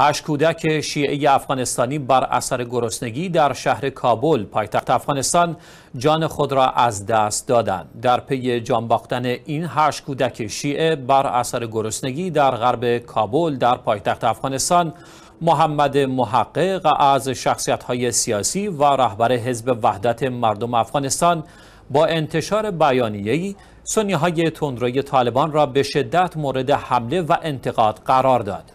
هشت کودک شیعه افغانستانی بر اثر گرسنگی در شهر کابل پایتخت افغانستان جان خود را از دست دادند در پی جان این هشت کودک شیعه بر اثر گرسنگی در غرب کابل در پایتخت افغانستان محمد محقق از شخصیت های سیاسی و رهبر حزب وحدت مردم افغانستان با انتشار بیانیه‌ای سنی های تندروی طالبان را به شدت مورد حمله و انتقاد قرار داد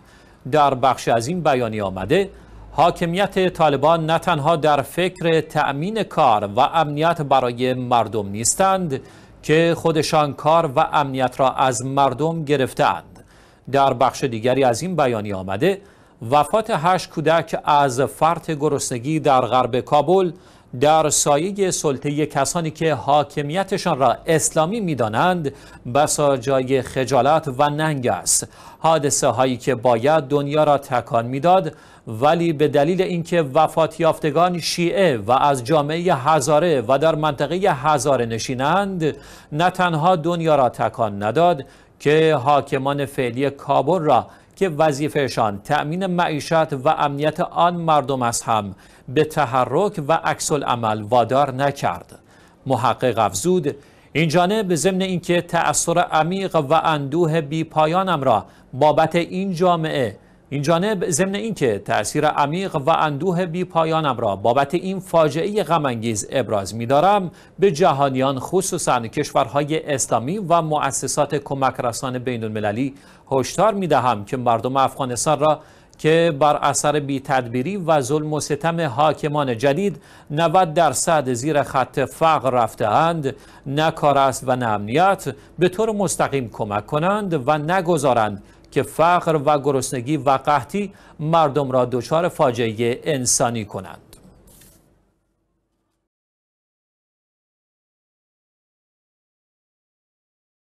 در بخش از این بیانیه آمده حاکمیت طالبان نه تنها در فکر تأمین کار و امنیت برای مردم نیستند که خودشان کار و امنیت را از مردم گرفتند در بخش دیگری از این بیانیه آمده وفات هشت کودک از فرط گرسنگی در غرب کابل در سایه سلطه کسانی که حاکمیتشان را اسلامی میدانند بسا جای خجالت و ننگ است حادثه هایی که باید دنیا را تکان میداد ولی به دلیل اینکه وفات یافتگان شیعه و از جامعه هزاره و در منطقه هزاره نشینند نه تنها دنیا را تکان نداد که حاکمان فعلی کابل را که وظیفهشان تأمین معیشت و امنیت آن مردم از هم به تحرک و عکس عمل وادار نکرد محقق افزود این جانب ضمن اینکه تأثیر عمیق و اندوه بی پایانم را بابت این جامعه این جانب ضمن اینکه تاثیر عمیق و اندوه بی پایانم را بابت این فاجعه غمانگیز ابراز می‌دارم به جهانیان خصوصا کشورهای اسلامی و مؤسسات کمک رسان بین المللی هشدار می‌دهم که مردم افغانستان را که بر اثر بی تدبیری و ظلم و ستم حاکمان جدید 90 درصد زیر خط فقر رفته اند نه کار است و نه امنیت به طور مستقیم کمک کنند و نگذارند که فقر و گرسنگی و قحطی مردم را دچار فاجعه انسانی کنند